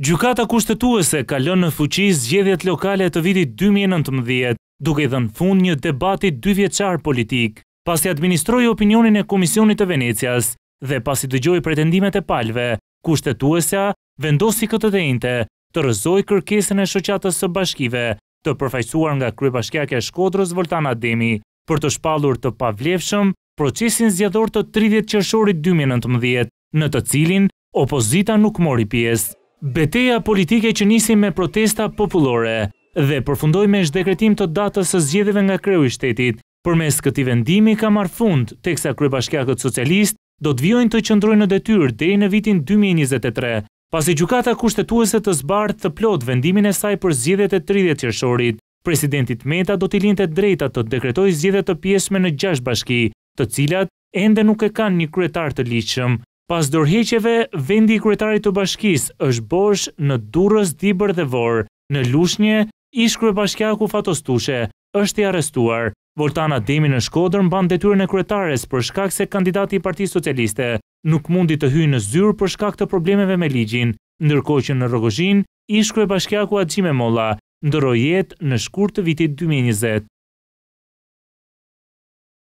Gjukata kushtetuese ka lënë në fuqi zgjedhjet lokale të vitit 2019, duke dhe në fund një debatit dyvjeqar politik, pasi administroj opinionin e Komisionit të Venecias dhe pasi dëgjoj pretendimet e palve, kushtetuesea vendosi këtë të ente të rëzoj kërkesën e shoqatës së bashkive të përfajsuar nga krybashkjake shkodrës Voltan Ademi për të shpalur të pavlefshëm procesin zgjedhor të 30 qërshorit 2019, në të cilin opozita nuk mori pjesë beteja politike që nisi me protesta populore dhe përfundoj me shdekretim të datës së zgjedhjeve nga kreu i shtetit. Për mes këti vendimi ka marë fund, teksa bashkjakët socialist do të vjojnë të qëndrojnë në detyrë dhe në vitin 2023, pasi gjukata kushtetuese të zbartë të plot vendimin e saj për zgjedhjet e 30 qërshorit. Presidentit Meta do t'i linte drejta të dekretoj zgjedhjet të piesme në gjash bashki, të cilat ende nuk e kanë një kretar të liqëm. Pas dorheqeve, vendi i kryetarit të bashkis është bosh në durës dibër dhe vorë. Në lushnje, ish krye bashkjaku fatostushe, është i arestuar. Voltana Demi në Shkodër mban detyrën e kryetares për shkak se kandidati i Parti Socialiste nuk mundi të hyjë në zyrë për shkak të problemeve me ligjin, ndërko që në Rogozhin, ish krye bashkjaku Adjime Molla, ndëro jetë në shkur të vitit 2020.